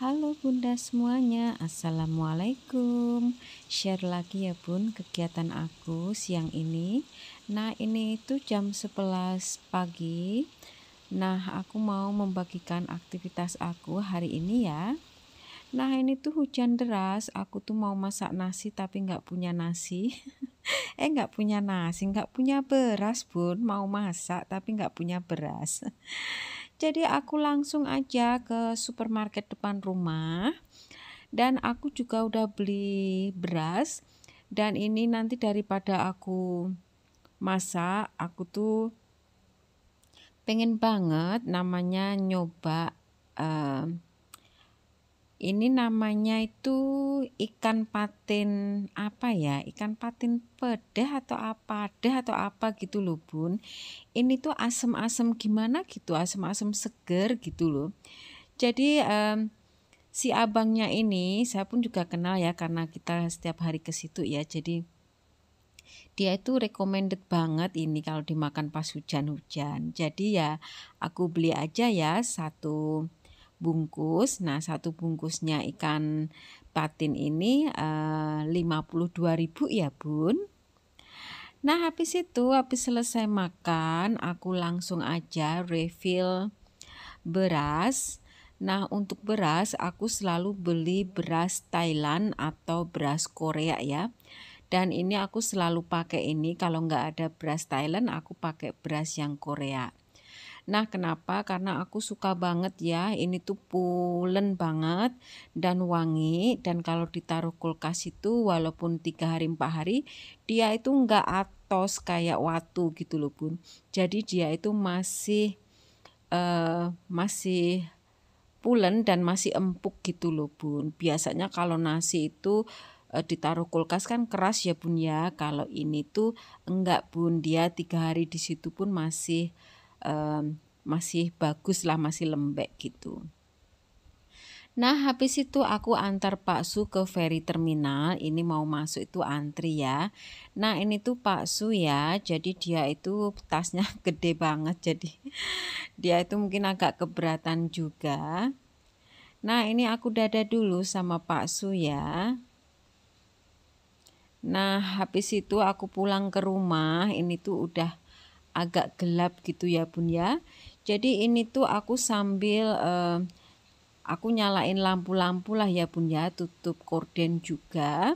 Halo bunda semuanya Assalamualaikum Share lagi ya bun kegiatan aku siang ini Nah ini itu jam 11 pagi Nah aku mau membagikan aktivitas aku hari ini ya Nah ini tuh hujan deras Aku tuh mau masak nasi tapi nggak punya nasi eh nggak punya nasi nggak punya beras bun mau masak tapi nggak punya beras jadi aku langsung aja ke supermarket depan rumah dan aku juga udah beli beras dan ini nanti daripada aku masak aku tuh pengen banget namanya nyoba uh, ini namanya itu ikan patin apa ya ikan patin pedah atau apa dah atau apa gitu loh bun ini tuh asem-asem gimana gitu asem-asem seger gitu loh jadi um, si abangnya ini saya pun juga kenal ya karena kita setiap hari ke situ ya jadi dia itu recommended banget ini kalau dimakan pas hujan-hujan jadi ya aku beli aja ya satu bungkus. Nah, satu bungkusnya ikan patin ini eh, 52.000 ya, Bun. Nah, habis itu habis selesai makan, aku langsung aja refill beras. Nah, untuk beras aku selalu beli beras Thailand atau beras Korea ya. Dan ini aku selalu pakai ini kalau nggak ada beras Thailand aku pakai beras yang Korea. Nah, kenapa? Karena aku suka banget ya. Ini tuh pulen banget dan wangi dan kalau ditaruh kulkas itu walaupun tiga hari empat hari dia itu nggak atos kayak watu gitu loh bun. Jadi dia itu masih uh, masih pulen dan masih empuk gitu loh bun. Biasanya kalau nasi itu eh, ditaruh kulkas kan keras ya bun ya kalau ini tuh enggak bun dia tiga hari di situ pun masih um, masih bagus lah masih lembek gitu Nah habis itu aku antar Pak Su ke ferry terminal Ini mau masuk itu antri ya Nah ini tuh Pak Su ya Jadi dia itu tasnya gede banget Jadi dia itu mungkin agak keberatan juga Nah ini aku dada dulu sama Pak Su ya Nah habis itu aku pulang ke rumah Ini tuh udah agak gelap gitu ya bun ya jadi ini tuh aku sambil eh, aku nyalain lampu-lampu lah ya bun ya tutup korden juga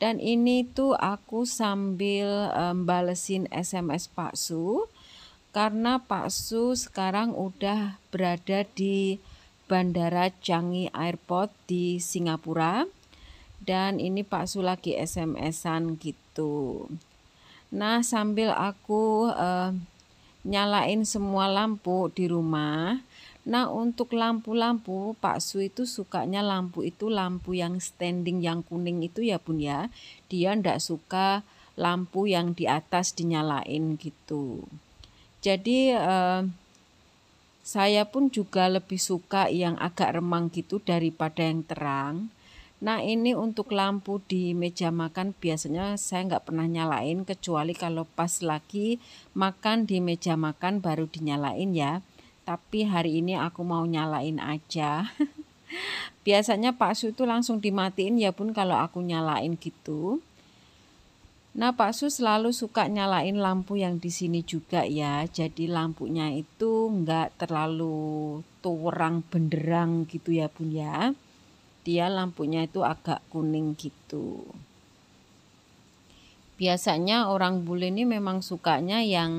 dan ini tuh aku sambil eh, balesin SMS Pak Su karena Pak Su sekarang udah berada di Bandara Changi Airport di Singapura dan ini Pak Su lagi SMS-an gitu. Nah, sambil aku uh, nyalain semua lampu di rumah. Nah, untuk lampu-lampu, Pak Su itu sukanya lampu itu lampu yang standing yang kuning itu ya, Bun ya. Dia ndak suka lampu yang di atas dinyalain gitu. Jadi uh, saya pun juga lebih suka yang agak remang gitu daripada yang terang. Nah ini untuk lampu di meja makan biasanya saya nggak pernah nyalain kecuali kalau pas lagi makan di meja makan baru dinyalain ya. Tapi hari ini aku mau nyalain aja. biasanya Pak Su itu langsung dimatiin ya pun kalau aku nyalain gitu. Nah Pak Su selalu suka nyalain lampu yang di sini juga ya. Jadi lampunya itu nggak terlalu terang benderang gitu ya pun ya dia lampunya itu agak kuning gitu biasanya orang bule ini memang sukanya yang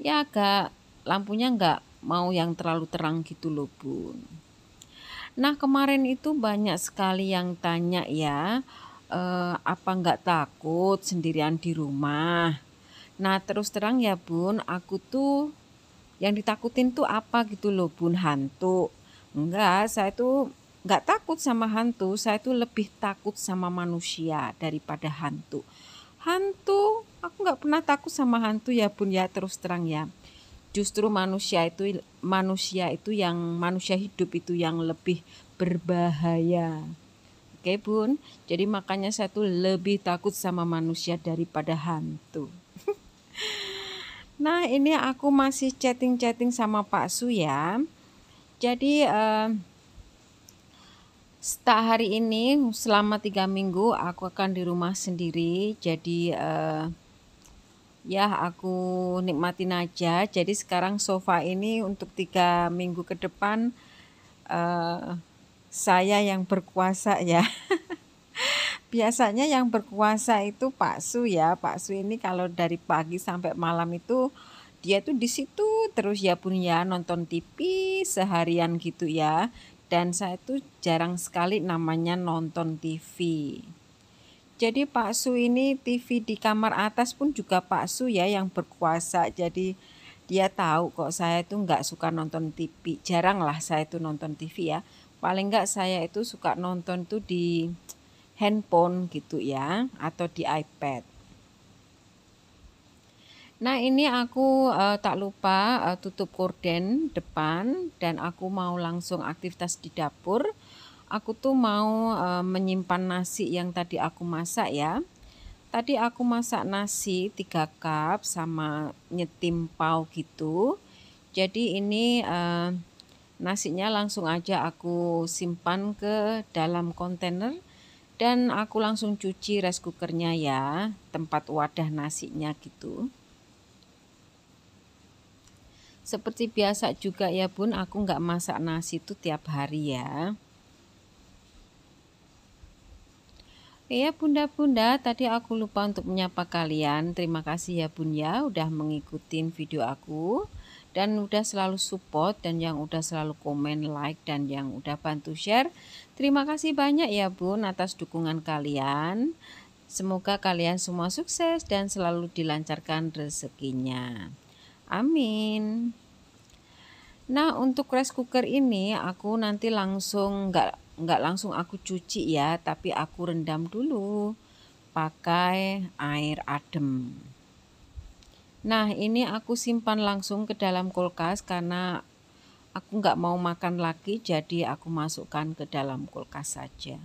ya agak lampunya nggak mau yang terlalu terang gitu loh bun nah kemarin itu banyak sekali yang tanya ya eh, apa nggak takut sendirian di rumah nah terus terang ya bun aku tuh yang ditakutin tuh apa gitu loh bun hantu enggak saya tuh nggak takut sama hantu, saya itu lebih takut sama manusia daripada hantu. Hantu, aku nggak pernah takut sama hantu ya pun ya terus terang ya. Justru manusia itu manusia itu yang manusia hidup itu yang lebih berbahaya. Oke bun, jadi makanya saya tuh lebih takut sama manusia daripada hantu. nah ini aku masih chatting-chatting sama Pak Su ya. Jadi uh, setelah hari ini selama tiga minggu aku akan di rumah sendiri, jadi uh, ya aku nikmatin aja. Jadi sekarang sofa ini untuk tiga minggu ke depan uh, saya yang berkuasa ya. Biasanya yang berkuasa itu Pak Su ya. Pak Su ini kalau dari pagi sampai malam itu dia tuh di situ terus ya pun ya nonton TV seharian gitu ya dan saya itu jarang sekali namanya nonton TV. Jadi Pak Su ini TV di kamar atas pun juga Pak Su ya yang berkuasa. Jadi dia tahu kok saya itu nggak suka nonton TV. Jarang lah saya itu nonton TV ya. Paling nggak saya itu suka nonton tuh di handphone gitu ya atau di iPad. Nah, ini aku uh, tak lupa uh, tutup korden depan dan aku mau langsung aktivitas di dapur. Aku tuh mau uh, menyimpan nasi yang tadi aku masak ya. Tadi aku masak nasi 3 cup sama nyetim pau gitu. Jadi ini uh, nasinya langsung aja aku simpan ke dalam kontainer dan aku langsung cuci rice cookernya ya, tempat wadah nasinya gitu. Seperti biasa juga ya bun, aku nggak masak nasi itu tiap hari ya. Iya bunda-bunda, tadi aku lupa untuk menyapa kalian. Terima kasih ya bun ya, udah mengikuti video aku. Dan udah selalu support dan yang udah selalu komen, like, dan yang udah bantu share. Terima kasih banyak ya bun atas dukungan kalian. Semoga kalian semua sukses dan selalu dilancarkan rezekinya. Amin. Nah, untuk rice cooker ini aku nanti langsung nggak nggak langsung aku cuci ya, tapi aku rendam dulu pakai air adem. Nah, ini aku simpan langsung ke dalam kulkas karena aku nggak mau makan lagi, jadi aku masukkan ke dalam kulkas saja.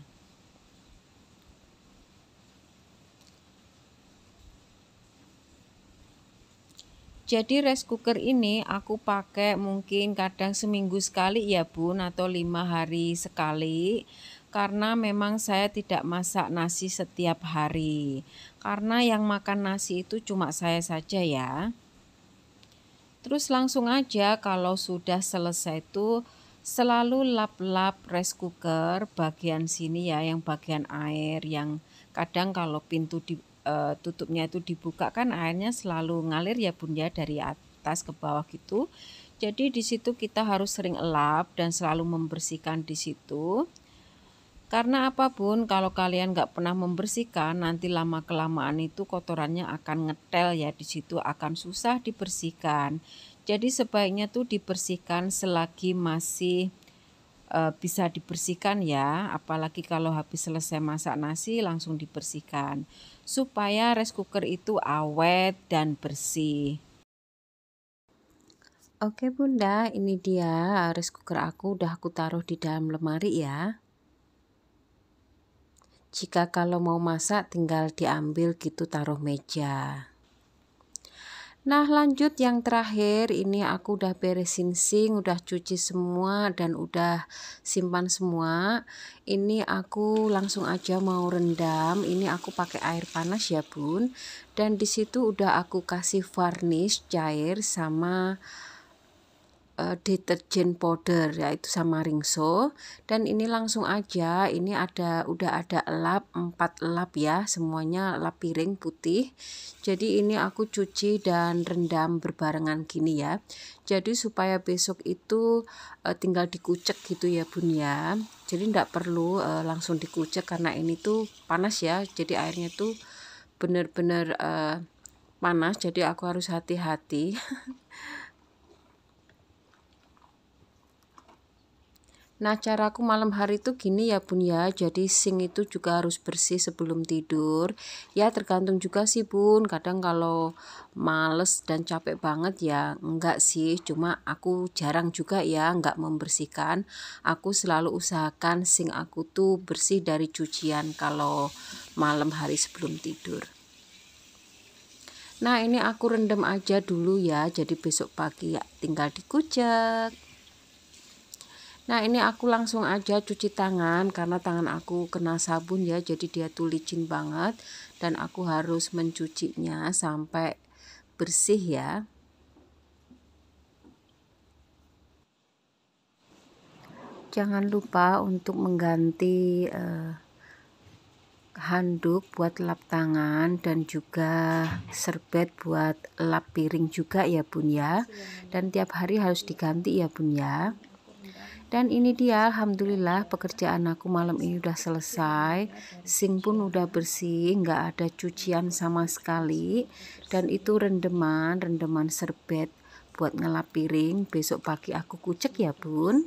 Jadi rice cooker ini aku pakai mungkin kadang seminggu sekali ya bun atau lima hari sekali karena memang saya tidak masak nasi setiap hari karena yang makan nasi itu cuma saya saja ya. Terus langsung aja kalau sudah selesai itu selalu lap-lap rice cooker bagian sini ya yang bagian air yang kadang kalau pintu di uh, tutupnya itu dibuka kan airnya selalu ngalir ya bun ya dari atas ke bawah gitu jadi di situ kita harus sering elap dan selalu membersihkan di situ karena apapun kalau kalian nggak pernah membersihkan nanti lama kelamaan itu kotorannya akan ngetel ya di situ akan susah dibersihkan jadi sebaiknya tuh dibersihkan selagi masih Eh, bisa dibersihkan ya, apalagi kalau habis selesai masak nasi langsung dibersihkan supaya rice cooker itu awet dan bersih. Oke bunda, ini dia eh, rice cooker aku udah aku taruh di dalam lemari ya. Jika kalau mau masak tinggal diambil gitu taruh meja. Nah lanjut yang terakhir ini aku udah beresin sing, udah cuci semua dan udah simpan semua. Ini aku langsung aja mau rendam. Ini aku pakai air panas ya bun. Dan disitu udah aku kasih varnish cair sama uh, deterjen powder yaitu sama ringso dan ini langsung aja ini ada udah ada lap empat lap ya semuanya lap piring putih jadi ini aku cuci dan rendam berbarengan gini ya jadi supaya besok itu uh, tinggal dikucek gitu ya bun ya jadi tidak perlu uh, langsung dikucek karena ini tuh panas ya jadi airnya tuh benar-benar uh, panas jadi aku harus hati-hati Nah caraku malam hari itu gini ya bun ya Jadi sing itu juga harus bersih sebelum tidur Ya tergantung juga sih bun Kadang kalau males dan capek banget ya Enggak sih cuma aku jarang juga ya Enggak membersihkan Aku selalu usahakan sing aku tuh bersih dari cucian Kalau malam hari sebelum tidur Nah ini aku rendam aja dulu ya Jadi besok pagi ya tinggal dikucek Nah ini aku langsung aja cuci tangan karena tangan aku kena sabun ya jadi dia tuh licin banget dan aku harus mencucinya sampai bersih ya. Jangan lupa untuk mengganti eh, handuk buat lap tangan dan juga serbet buat lap piring juga ya bun ya dan tiap hari harus diganti ya bun ya dan ini dia alhamdulillah pekerjaan aku malam ini udah selesai sing pun udah bersih nggak ada cucian sama sekali dan itu rendeman rendeman serbet buat ngelap piring besok pagi aku kucek ya bun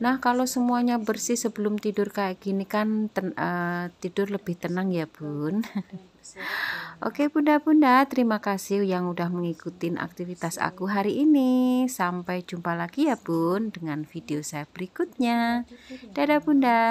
nah kalau semuanya bersih sebelum tidur kayak gini kan ten, uh, tidur lebih tenang ya bun Oke bunda-bunda, terima kasih yang udah mengikuti aktivitas aku hari ini. Sampai jumpa lagi ya bun dengan video saya berikutnya. Dadah bunda.